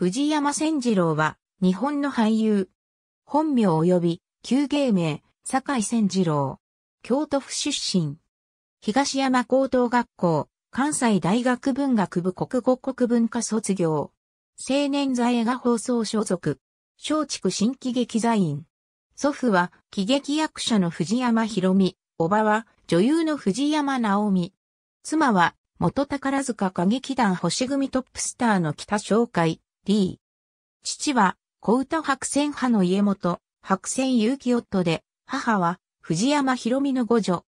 藤山千次郎は、日本の俳優。本名及び、旧芸名、坂井千次郎。京都府出身。東山高等学校、関西大学文学部国語国文科卒業。青年座映画放送所属。松竹新喜劇座員。祖父は、喜劇役者の藤山博美。おばは、女優の藤山直美。妻は、元宝塚歌劇団星組トップスターの北紹介。D。父は、小歌白線派の家元、白線結城夫で、母は、藤山博美の五女。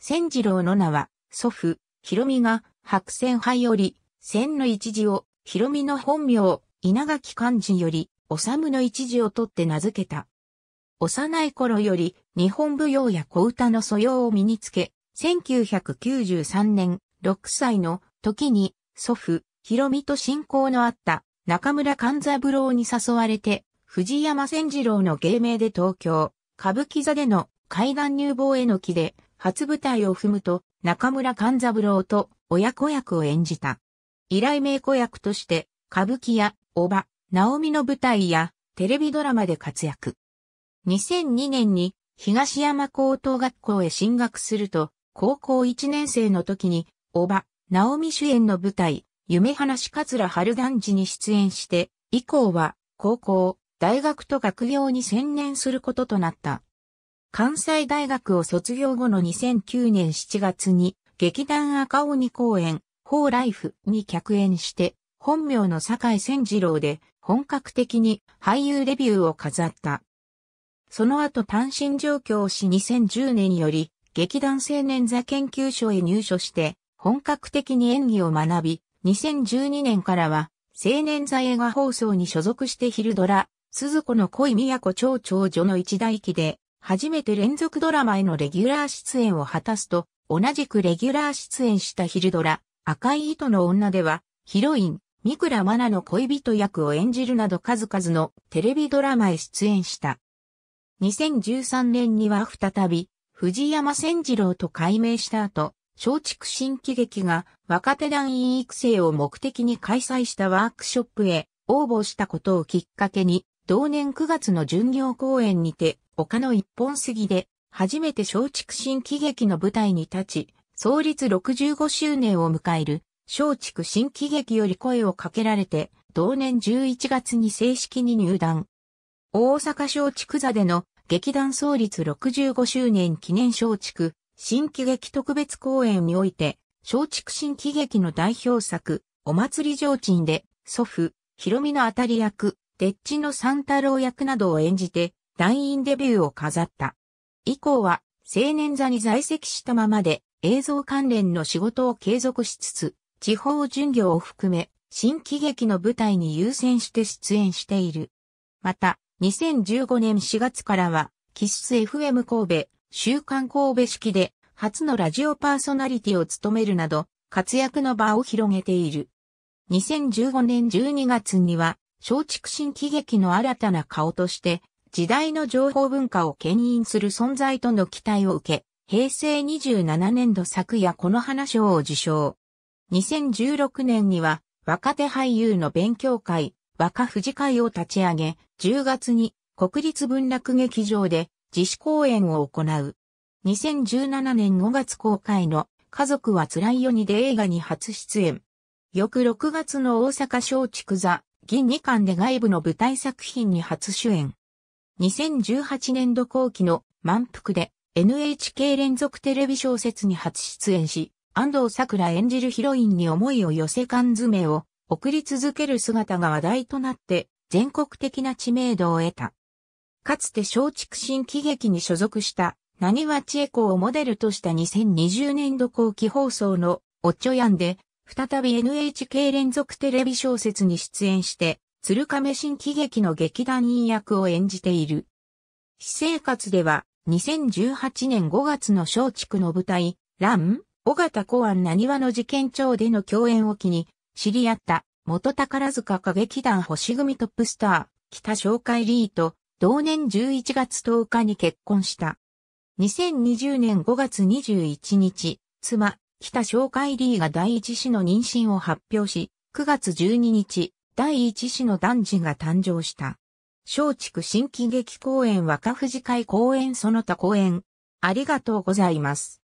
千次郎の名は、祖父、博美が、白線派より、千の一字を、博美の本名、稲垣漢字より、治の一字を取って名付けた。幼い頃より、日本舞踊や小歌の素養を身につけ、1993年、6歳の時に、祖父、広美と親交のあった中村勘三郎に誘われて、藤山千次郎の芸名で東京、歌舞伎座での海岸入房への木で、初舞台を踏むと、中村勘三郎と親子役を演じた。依頼名子役として、歌舞伎や、おば、直美の舞台や、テレビドラマで活躍。2002年に、東山高等学校へ進学すると、高校1年生の時に、おば、直美主演の舞台、夢話桂春団地に出演して、以降は、高校、大学と学業に専念することとなった。関西大学を卒業後の2009年7月に、劇団赤鬼公演、ホーライフに客演して、本名の坂井千次郎で、本格的に俳優デビューを飾った。その後単身上京し2010年より、劇団青年座研究所へ入所して、本格的に演技を学び、2012年からは、青年座映画放送に所属して昼ドラ、鈴子の恋都町長女の一代記で、初めて連続ドラマへのレギュラー出演を果たすと、同じくレギュラー出演した昼ドラ、赤い糸の女では、ヒロイン、三倉愛菜の恋人役を演じるなど数々のテレビドラマへ出演した。2013年には再び、藤山千次郎と改名した後、松竹新喜劇が若手団員育成を目的に開催したワークショップへ応募したことをきっかけに、同年9月の巡業公演にて、丘の一本杉で、初めて松竹新喜劇の舞台に立ち、創立65周年を迎える、松竹新喜劇より声をかけられて、同年11月に正式に入団。大阪松竹座での劇団創立65周年記念松竹新喜劇特別公演において、松竹新喜劇の代表作、お祭り上鎮で、祖父、ひろみの当たり役、でっちの三太郎役などを演じて、団員デビューを飾った。以降は、青年座に在籍したままで、映像関連の仕事を継続しつつ、地方巡業を含め、新喜劇の舞台に優先して出演している。また、2015年4月からは、喫出 FM 神戸、週刊神戸式で初のラジオパーソナリティを務めるなど活躍の場を広げている。2015年12月には松竹新喜劇の新たな顔として時代の情報文化を牽引する存在との期待を受け、平成27年度昨夜この花賞を受賞。2016年には若手俳優の勉強会、若富士会を立ち上げ、10月に国立文楽劇場で自主公演を行う。2017年5月公開の家族は辛いよにで映画に初出演。翌6月の大阪松竹座、銀二巻で外部の舞台作品に初主演。2018年度後期の満腹で NHK 連続テレビ小説に初出演し、安藤桜演じるヒロインに思いを寄せ缶詰を送り続ける姿が話題となって全国的な知名度を得た。かつて松竹新喜劇に所属した、何は千恵子をモデルとした2020年度後期放送の、おっちょやんで、再び NHK 連続テレビ小説に出演して、鶴亀新喜劇の劇団員役を演じている。私生活では、2018年5月の松竹の舞台、ラン、尾形公安なにわの事件帳での共演を機に、知り合った、元宝塚歌劇団星組トップスター、北紹介リーと、同年11月10日に結婚した。2020年5月21日、妻、北紹海リーが第一子の妊娠を発表し、9月12日、第一子の男児が誕生した。松竹新喜劇公演若藤会公演その他公演。ありがとうございます。